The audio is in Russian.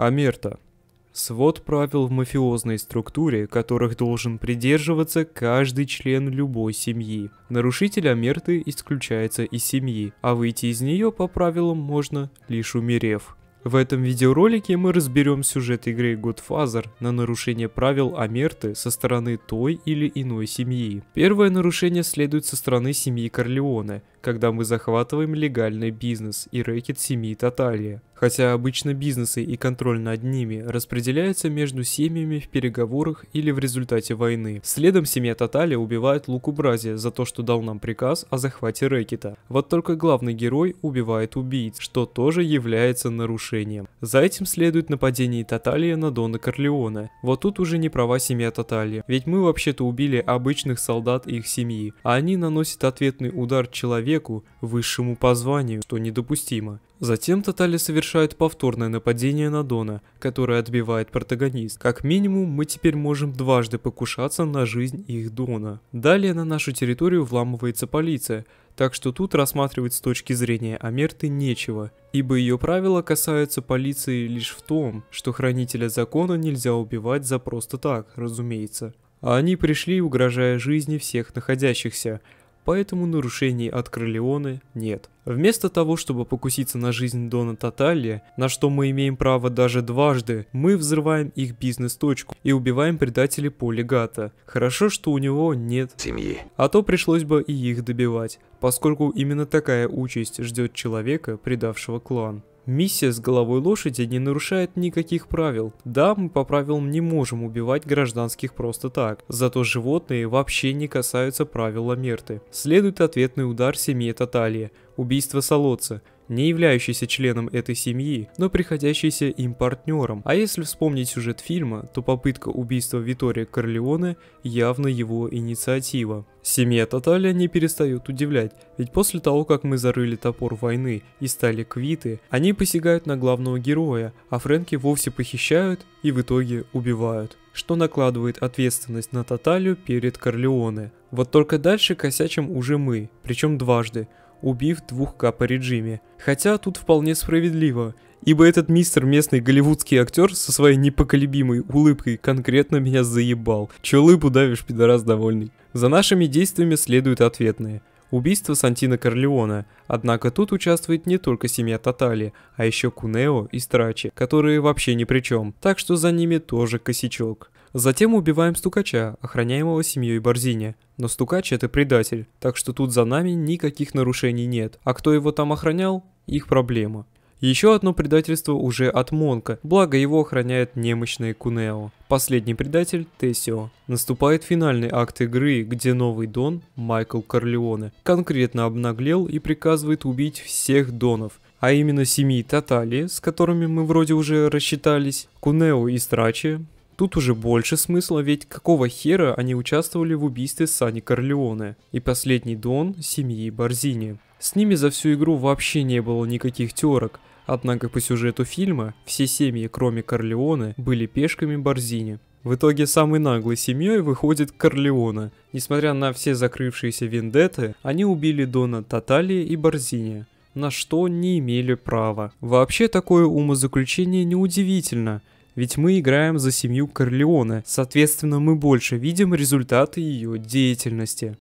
Амерта. Свод правил в мафиозной структуре, которых должен придерживаться каждый член любой семьи. Нарушитель Амерты исключается из семьи, а выйти из нее по правилам можно лишь умерев. В этом видеоролике мы разберем сюжет игры Godfather на нарушение правил Амерты со стороны той или иной семьи. Первое нарушение следует со стороны семьи Корлеоне, когда мы захватываем легальный бизнес и рэкет семьи Таталия. Хотя обычно бизнесы и контроль над ними распределяются между семьями в переговорах или в результате войны. Следом семья Татали убивает Луку Брази за то, что дал нам приказ о захвате рэкета. Вот только главный герой убивает убийц, что тоже является нарушением. За этим следует нападение Таталия на Дона Корлеона. Вот тут уже не права семья Таталия, ведь мы вообще-то убили обычных солдат их семьи, а они наносят ответный удар человеку, человеку, высшему по званию, что недопустимо. Затем Татали совершает повторное нападение на Дона, которое отбивает протагонист. Как минимум, мы теперь можем дважды покушаться на жизнь их Дона. Далее на нашу территорию вламывается полиция, так что тут рассматривать с точки зрения Амерты нечего, ибо ее правила касаются полиции лишь в том, что хранителя закона нельзя убивать за просто так, разумеется. А они пришли, угрожая жизни всех находящихся – поэтому нарушений от Корлеоне нет. Вместо того, чтобы покуситься на жизнь Дона Таталья, на что мы имеем право даже дважды, мы взрываем их бизнес-точку и убиваем предателей полигата. Хорошо, что у него нет семьи, а то пришлось бы и их добивать, поскольку именно такая участь ждет человека, предавшего клан. Миссия с головой лошади не нарушает никаких правил. Да, мы по правилам не можем убивать гражданских просто так, зато животные вообще не касаются правил Ламерты. Следует ответный удар семье Таталии, убийство Солоца – не являющийся членом этой семьи, но приходящийся им партнером. А если вспомнить сюжет фильма, то попытка убийства Витория Корлеоне явно его инициатива. Семья Таталя не перестает удивлять, ведь после того, как мы зарыли топор войны и стали квиты, они посягают на главного героя, а Фрэнки вовсе похищают и в итоге убивают что накладывает ответственность на Таталию перед Корлеоне. Вот только дальше косячим уже мы, причем дважды – убив двух капа режиме. Хотя тут вполне справедливо, ибо этот мистер местный голливудский актер со своей непоколебимой улыбкой конкретно меня заебал. Че улыбу давишь, пидорас довольный. За нашими действиями следуют ответные. Убийство Сантина Корлеона, однако тут участвует не только семья Татали, а еще Кунео и Страчи, которые вообще ни при чем, так что за ними тоже косячок. Затем убиваем стукача, охраняемого семьей Борзини. Но стукач это предатель, так что тут за нами никаких нарушений нет. А кто его там охранял, их проблема. Еще одно предательство уже от Монка, благо его охраняет немощное Кунео. Последний предатель – Тессио. Наступает финальный акт игры, где новый Дон, Майкл Корлеоне, конкретно обнаглел и приказывает убить всех Донов, а именно семьи Татали, с которыми мы вроде уже рассчитались, Кунео и Страчи, Тут уже больше смысла, ведь какого хера они участвовали в убийстве Сани Корлеоне и последний Дон семьи Борзини. С ними за всю игру вообще не было никаких терок, однако по сюжету фильма все семьи, кроме Корлеоне, были пешками Борзини. В итоге самой наглой семьей выходит Корлеона. Несмотря на все закрывшиеся вендеты, они убили Дона Татали и Борзини, на что не имели права. Вообще такое умозаключение неудивительно – ведь мы играем за семью Корлеоне, соответственно мы больше видим результаты ее деятельности.